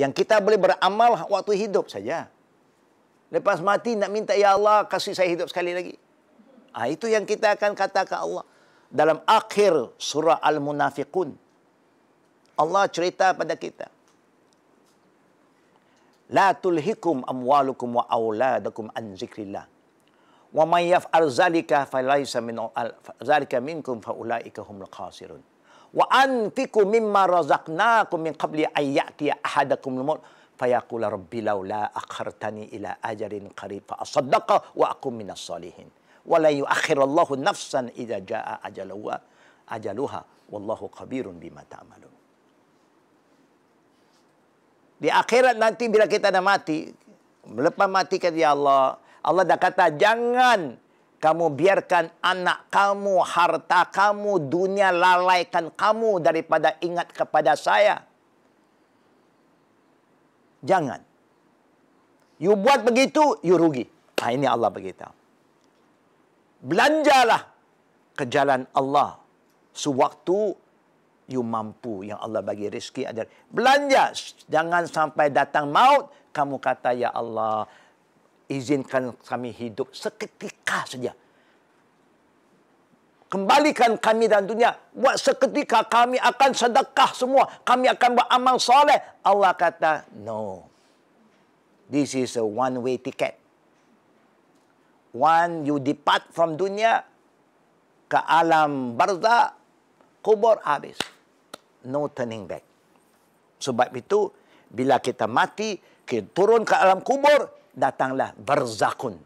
yang kita boleh beramal waktu hidup saja. Lepas mati nak minta ya Allah kasih saya hidup sekali lagi. Ah itu yang kita akan kata ke Allah dalam akhir surah Al-Munafiqun. Allah cerita pada kita. لا تلهكم أموالكم وأولادكم عن ذكر الله ومن يفعل ذلك فليس من ذلك منكم فأولئك هم الخاسرون wa antiku mimma razaqnakum min qabli ayyati ahadakum lumut fayaqula rabbi laula akhartani ila ajarin qarib fa asaddaqa wa akum minas salihin wa la yuakhirullahu nafsan idza jaa ajaluha ajaluha wallahu khabirun bima ta'malun di akhirat nanti bila kita dah mati lepas mati kata ya Allah Allah dah kata jangan kamu biarkan anak kamu, harta kamu, dunia lalaikan kamu daripada ingat kepada saya. Jangan. You buat begitu, you rugi. Ha, ini Allah beritahu. Belanjalah ke jalan Allah. Sewaktu you mampu yang Allah bagi rezeki. Belanja. Jangan sampai datang maut. Kamu kata, Ya Allah, izinkan kami hidup seketika saja. Kembalikan kami dan dunia. Buat seketika kami akan sedekah semua. Kami akan buat amal soleh. Allah kata, no. This is a one-way ticket. One, you depart from dunia ke alam barza, kubur habis. No turning back. Sebab itu, bila kita mati, kita turun ke alam kubur, datanglah barzakun